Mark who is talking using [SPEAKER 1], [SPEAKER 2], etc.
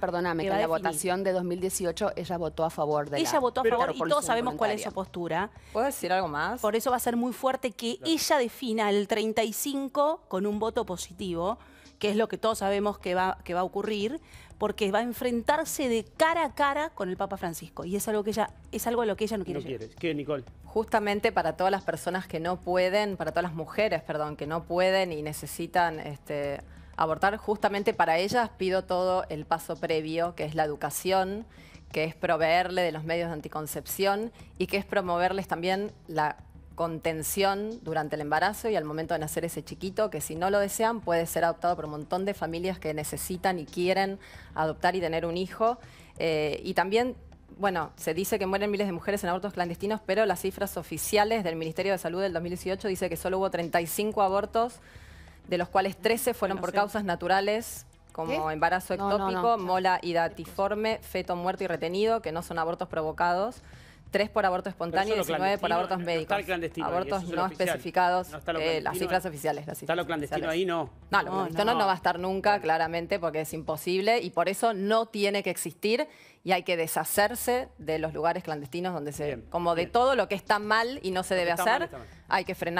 [SPEAKER 1] perdóname, que en la votación de 2018 ella votó a favor de ella votó a favor y todos sabemos cuál es su
[SPEAKER 2] postura. ¿Puedo decir algo más? Por eso va a ser muy fuerte que ella defina el 35 con un voto positivo, que es lo que todos sabemos que va, que va a ocurrir, porque va a enfrentarse de cara a cara con el Papa Francisco. Y es algo que ella, es algo a lo que ella no quiere. No
[SPEAKER 1] quiere. ¿Qué, Nicole? Justamente para todas las personas que no pueden, para todas las mujeres, perdón, que no pueden y necesitan este, abortar, justamente para ellas pido todo el paso previo, que es la educación, que es proveerle de los medios de anticoncepción y que es promoverles también la contención durante el embarazo y al momento de nacer ese chiquito, que si no lo desean puede ser adoptado por un montón de familias que necesitan y quieren adoptar y tener un hijo. Eh, y también bueno, se dice que mueren miles de mujeres en abortos clandestinos, pero las cifras oficiales del Ministerio de Salud del 2018 dice que solo hubo 35 abortos de los cuales 13 fueron por causas naturales, como embarazo ectópico, mola hidatiforme, feto muerto y retenido, que no son abortos provocados. 3 por aborto espontáneo y 19 por abortos médicos. está abortos no especificados, eh, las cifras
[SPEAKER 3] oficiales. ¿Está lo clandestino ahí? No. No, no, va
[SPEAKER 1] a estar nunca, claramente, porque es imposible y por eso no tiene que existir y hay que deshacerse de los lugares clandestinos donde se... como de todo lo que está mal y no se debe hacer, hay que frenar.